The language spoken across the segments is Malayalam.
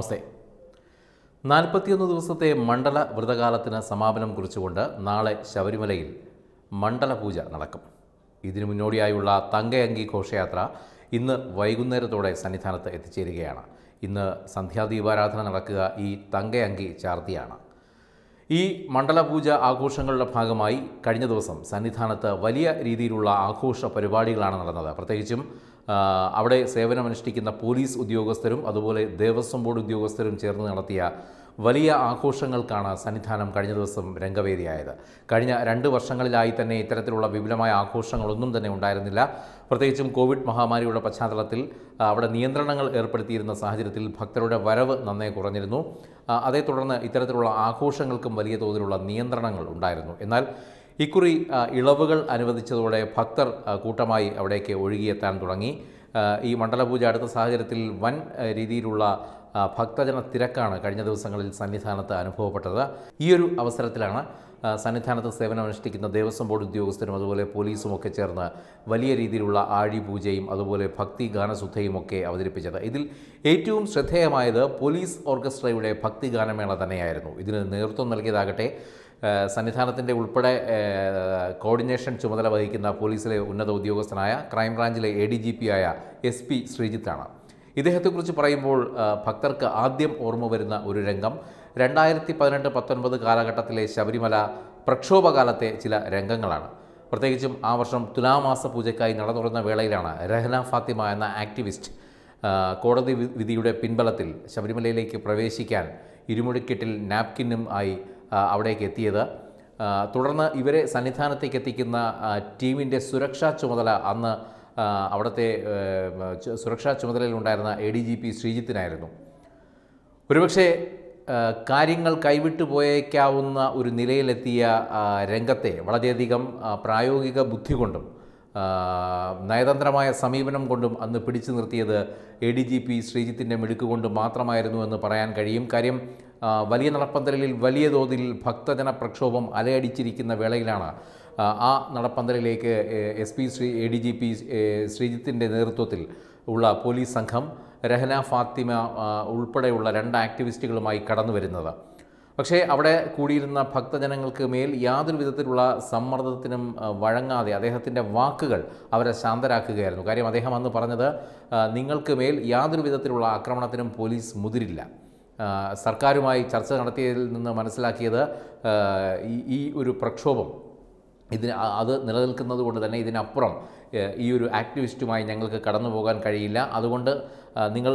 നമസ്തേ നാൽപ്പത്തിയൊന്ന് ദിവസത്തെ മണ്ഡല വ്രതകാലത്തിന് സമാപനം കുറിച്ചുകൊണ്ട് നാളെ ശബരിമലയിൽ മണ്ഡല പൂജ നടക്കും ഇതിനു മുന്നോടിയായുള്ള തങ്കയങ്കി ഘോഷയാത്ര ഇന്ന് വൈകുന്നേരത്തോടെ സന്നിധാനത്ത് എത്തിച്ചേരുകയാണ് ഇന്ന് സന്ധ്യാദീപാരാധന നടക്കുക ഈ തങ്കയങ്കി ചാർത്തിയാണ് ഈ മണ്ഡല പൂജ ആഘോഷങ്ങളുടെ ഭാഗമായി കഴിഞ്ഞ ദിവസം സന്നിധാനത്ത് വലിയ രീതിയിലുള്ള ആഘോഷ പരിപാടികളാണ് നടന്നത് പ്രത്യേകിച്ചും അവിടെ സേവനമനുഷ്ഠിക്കുന്ന പോലീസ് ഉദ്യോഗസ്ഥരും അതുപോലെ ദേവസ്വം ബോർഡ് ഉദ്യോഗസ്ഥരും ചേർന്ന് നടത്തിയ വലിയ ആഘോഷങ്ങൾക്കാണ് സന്നിധാനം കഴിഞ്ഞ ദിവസം രംഗവേദിയായത് കഴിഞ്ഞ രണ്ട് വർഷങ്ങളിലായി തന്നെ ഇത്തരത്തിലുള്ള വിപുലമായ ആഘോഷങ്ങളൊന്നും തന്നെ ഉണ്ടായിരുന്നില്ല പ്രത്യേകിച്ചും കോവിഡ് മഹാമാരിയുടെ പശ്ചാത്തലത്തിൽ അവിടെ നിയന്ത്രണങ്ങൾ ഏർപ്പെടുത്തിയിരുന്ന സാഹചര്യത്തിൽ ഭക്തരുടെ വരവ് നന്നേ കുറഞ്ഞിരുന്നു അതേ തുടർന്ന് ഇത്തരത്തിലുള്ള ആഘോഷങ്ങൾക്കും വലിയ തോതിലുള്ള നിയന്ത്രണങ്ങൾ ഉണ്ടായിരുന്നു എന്നാൽ ഇക്കുറി ഇളവുകൾ അനുവദിച്ചതോടെ ഭക്തർ കൂട്ടമായി അവിടേക്ക് ഒഴുകിയെത്താൻ തുടങ്ങി ഈ മണ്ഡലപൂജ അടുത്ത സാഹചര്യത്തിൽ വൻ രീതിയിലുള്ള ഭക്തജന തിരക്കാണ് കഴിഞ്ഞ ദിവസങ്ങളിൽ സന്നിധാനത്ത് അനുഭവപ്പെട്ടത് ഈ ഒരു അവസരത്തിലാണ് സന്നിധാനത്ത് സേവനം അനുഷ്ഠിക്കുന്ന ദേവസ്വം ബോർഡ് ഉദ്യോഗസ്ഥരും അതുപോലെ പോലീസും ഒക്കെ ചേർന്ന് വലിയ രീതിയിലുള്ള ആഴിപൂജയും അതുപോലെ ഭക്തി ഗാനശുദ്ധയും ഒക്കെ അവതരിപ്പിച്ചത് ഇതിൽ ഏറ്റവും ശ്രദ്ധേയമായത് പോലീസ് ഓർക്കസ്ട്രയുടെ ഭക്തി ഗാനമേള തന്നെയായിരുന്നു ഇതിന് നേതൃത്വം നൽകിയതാകട്ടെ സന്നിധാനത്തിൻ്റെ ഉൾപ്പെടെ കോർഡിനേഷൻ ചുമതല വഹിക്കുന്ന പോലീസിലെ ഉന്നത ഉദ്യോഗസ്ഥനായ ക്രൈംബ്രാഞ്ചിലെ എ ഡി ജി പി ആയ എസ് പി ശ്രീജിത്താണ് ഇദ്ദേഹത്തെക്കുറിച്ച് പറയുമ്പോൾ ഭക്തർക്ക് ആദ്യം ഓർമ്മ വരുന്ന ഒരു രംഗം രണ്ടായിരത്തി പതിനെട്ട് പത്തൊൻപത് കാലഘട്ടത്തിലെ ശബരിമല പ്രക്ഷോഭകാലത്തെ ചില രംഗങ്ങളാണ് പ്രത്യേകിച്ചും ആ വർഷം തുലാമാസ പൂജയ്ക്കായി നട തുറന്ന വേളയിലാണ് രഹന ഫാത്തിമ എന്ന ആക്ടിവിസ്റ്റ് കോടതി വിധിയുടെ പിൻബലത്തിൽ ശബരിമലയിലേക്ക് പ്രവേശിക്കാൻ ഇരുമുടിക്കെട്ടിൽ നാപ്കിന്നും ആയി അവിടേക്ക് എത്തിയത് തുടർന്ന് ഇവരെ സന്നിധാനത്തേക്ക് എത്തിക്കുന്ന ടീമിൻ്റെ സുരക്ഷാ ചുമതല അന്ന് അവിടുത്തെ സുരക്ഷാ ചുമതലയിലുണ്ടായിരുന്ന എ ഡി ജി പി ശ്രീജിത്തിനായിരുന്നു ഒരുപക്ഷെ കാര്യങ്ങൾ കൈവിട്ടു പോയേക്കാവുന്ന ഒരു നിലയിലെത്തിയ രംഗത്തെ വളരെയധികം പ്രായോഗിക ബുദ്ധി കൊണ്ടും നയതന്ത്രമായ സമീപനം കൊണ്ടും അന്ന് പിടിച്ചു നിർത്തിയത് എ ഡി ജി പി ശ്രീജിത്തിൻ്റെ മിടുക്ക് കൊണ്ട് മാത്രമായിരുന്നു എന്ന് പറയാൻ കഴിയും കാര്യം വലിയ നടപ്പന്തലിൽ വലിയ തോതിൽ ഭക്തജന പ്രക്ഷോഭം അലയടിച്ചിരിക്കുന്ന വേളയിലാണ് ആ നടപ്പന്തലിലേക്ക് S P Shri A D G P ശ്രീജിത്തിൻ്റെ നേതൃത്വത്തിൽ ഉള്ള പോലീസ് സംഘം രഹന ഫാത്തിമ ഉൾപ്പെടെയുള്ള രണ്ട് ആക്ടിവിസ്റ്റുകളുമായി കടന്നു വരുന്നത് പക്ഷേ അവിടെ കൂടിയിരുന്ന ഭക്തജനങ്ങൾക്ക് മേൽ യാതൊരു വിധത്തിലുള്ള സമ്മർദ്ദത്തിനും വഴങ്ങാതെ അദ്ദേഹത്തിൻ്റെ വാക്കുകൾ അവരെ ശാന്തരാക്കുകയായിരുന്നു കാര്യം അദ്ദേഹം അന്ന് പറഞ്ഞത് നിങ്ങൾക്ക് മേൽ യാതൊരു വിധത്തിലുള്ള ആക്രമണത്തിനും പോലീസ് മുതിരില്ല സർക്കാരുമായി ചർച്ച നടത്തിയതിൽ നിന്ന് മനസ്സിലാക്കിയത് ഈ ഒരു പ്രക്ഷോഭം ഇതിന് അത് നിലനിൽക്കുന്നത് കൊണ്ട് തന്നെ ഇതിനപ്പുറം ഈ ഒരു ആക്ടിവിസ്റ്റുമായി ഞങ്ങൾക്ക് കടന്നു പോകാൻ കഴിയില്ല അതുകൊണ്ട് നിങ്ങൾ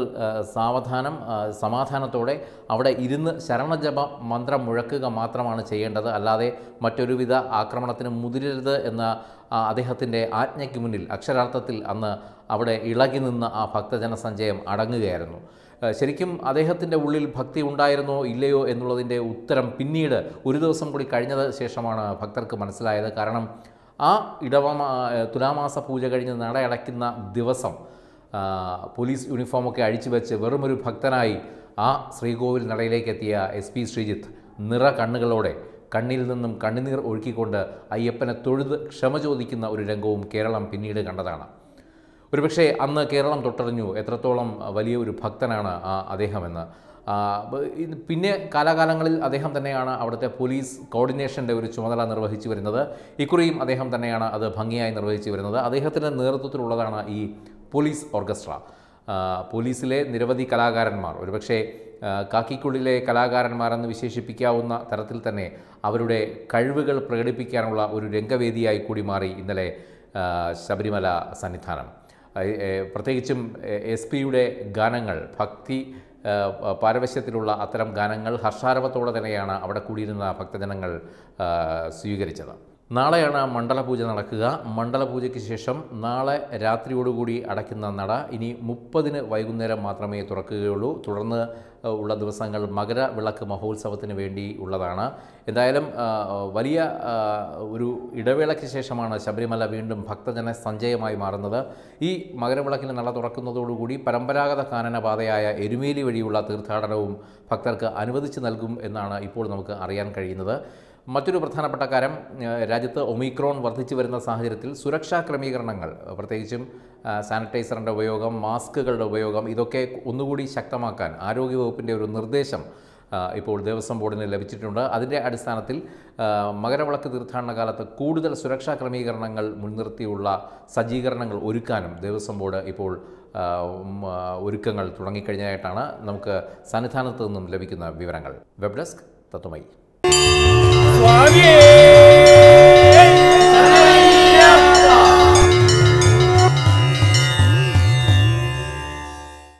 സാവധാനം സമാധാനത്തോടെ അവിടെ ഇരുന്ന് ശരണജപ മന്ത്രം മുഴക്കുക മാത്രമാണ് ചെയ്യേണ്ടത് അല്ലാതെ മറ്റൊരുവിധ ആക്രമണത്തിന് മുതിരരുത് എന്ന അദ്ദേഹത്തിൻ്റെ ആജ്ഞയ്ക്ക് മുന്നിൽ അക്ഷരാർത്ഥത്തിൽ അന്ന് അവിടെ ഇളകി നിന്ന് ആ ഭക്തജനസഞ്ചയം അടങ്ങുകയായിരുന്നു ശരിക്കും അദ്ദേഹത്തിൻ്റെ ഉള്ളിൽ ഭക്തി ഉണ്ടായിരുന്നോ ഇല്ലയോ എന്നുള്ളതിൻ്റെ ഉത്തരം പിന്നീട് ഒരു ദിവസം കൂടി കഴിഞ്ഞത് ശേഷമാണ് ഭക്തർക്ക് മനസ്സിലായത് കാരണം ആ ഇടവമാ തുലാമാസ പൂജ കഴിഞ്ഞ് നട അടയ്ക്കുന്ന ദിവസം പോലീസ് യൂണിഫോമൊക്കെ അഴിച്ചു വെച്ച് വെറുമൊരു ഭക്തനായി ആ ശ്രീകോവിൽ നടയിലേക്ക് എത്തിയ എസ് പി ശ്രീജിത്ത് നിറ കണ്ണുകളോടെ കണ്ണിൽ നിന്നും കണ്ണുനീർ ഒഴുക്കിക്കൊണ്ട് അയ്യപ്പനെ തൊഴുത് ക്ഷമ ചോദിക്കുന്ന ഒരു രംഗവും കേരളം പിന്നീട് കണ്ടതാണ് ഒരുപക്ഷേ അന്ന് കേരളം തൊട്ടറിഞ്ഞു എത്രത്തോളം വലിയ ഒരു ഭക്തനാണ് ആ അദ്ദേഹമെന്ന് പിന്നെ കാലാകാലങ്ങളിൽ അദ്ദേഹം തന്നെയാണ് അവിടുത്തെ പോലീസ് കോർഡിനേഷൻ്റെ ഒരു ചുമതല നിർവഹിച്ചു വരുന്നത് ഇക്കുറിയും അദ്ദേഹം തന്നെയാണ് അത് ഭംഗിയായി നിർവഹിച്ചു വരുന്നത് അദ്ദേഹത്തിൻ്റെ നേതൃത്വത്തിലുള്ളതാണ് ഈ പോലീസ് ഓർക്കസ്ട്ര പോലീസിലെ നിരവധി കലാകാരന്മാർ ഒരുപക്ഷേ കാക്കിക്കുള്ളിലെ കലാകാരന്മാരെന്ന് വിശേഷിപ്പിക്കാവുന്ന തരത്തിൽ തന്നെ അവരുടെ കഴിവുകൾ പ്രകടിപ്പിക്കാനുള്ള ഒരു രംഗവേദിയായി കൂടി മാറി ഇന്നലെ ശബരിമല സന്നിധാനം പ്രത്യേകിച്ചും എസ് പിയുടെ ഗാനങ്ങൾ ഭക്തി പാരവശ്യത്തിലുള്ള അത്തരം ഗാനങ്ങൾ ഹർഷാരവത്തോടെ തന്നെയാണ് അവിടെ കൂടിയിരുന്ന ഭക്തജനങ്ങൾ സ്വീകരിച്ചത് നാളെയാണ് മണ്ഡലപൂജ നടക്കുക മണ്ഡലപൂജയ്ക്ക് ശേഷം നാളെ രാത്രിയോടുകൂടി അടയ്ക്കുന്ന നട ഇനി മുപ്പതിന് വൈകുന്നേരം മാത്രമേ തുറക്കുകയുള്ളൂ തുടർന്ന് ഉള്ള ദിവസങ്ങൾ മകര വിളക്ക് മഹോത്സവത്തിന് വേണ്ടി ഉള്ളതാണ് എന്തായാലും വലിയ ഒരു ഇടവേളയ്ക്ക് ശേഷമാണ് ശബരിമല വീണ്ടും ഭക്തജന സഞ്ജയമായി മാറുന്നത് ഈ മകരവിളക്കിന് നട തുറക്കുന്നതോടുകൂടി പരമ്പരാഗത കാനനപാതയായ എരുമേലി വഴിയുള്ള തീർത്ഥാടനവും ഭക്തർക്ക് അനുവദിച്ച് നൽകും എന്നാണ് ഇപ്പോൾ നമുക്ക് അറിയാൻ കഴിയുന്നത് മറ്റൊരു പ്രധാനപ്പെട്ട കാര്യം രാജ്യത്ത് ഒമിക്രോൺ വർദ്ധിച്ചു വരുന്ന സാഹചര്യത്തിൽ സുരക്ഷാ ക്രമീകരണങ്ങൾ പ്രത്യേകിച്ചും സാനിറ്റൈസറിൻ്റെ ഉപയോഗം മാസ്കുകളുടെ ഉപയോഗം ഇതൊക്കെ ഒന്നുകൂടി ശക്തമാക്കാൻ ആരോഗ്യവകുപ്പിൻ്റെ ഒരു നിർദ്ദേശം ഇപ്പോൾ ദേവസ്വം ബോർഡിന് ലഭിച്ചിട്ടുണ്ട് അതിൻ്റെ അടിസ്ഥാനത്തിൽ മകരവിളക്ക് തീർത്ഥാടന കാലത്ത് കൂടുതൽ സുരക്ഷാ ക്രമീകരണങ്ങൾ മുൻനിർത്തിയുള്ള സജ്ജീകരണങ്ങൾ ഒരുക്കാനും ദേവസ്വം ബോർഡ് ഇപ്പോൾ ഒരുക്കങ്ങൾ തുടങ്ങിക്കഴിഞ്ഞതായിട്ടാണ് നമുക്ക് സന്നിധാനത്ത് നിന്നും ലഭിക്കുന്ന വിവരങ്ങൾ വെബ് ഡെസ്ക് തത്വമായി yeah.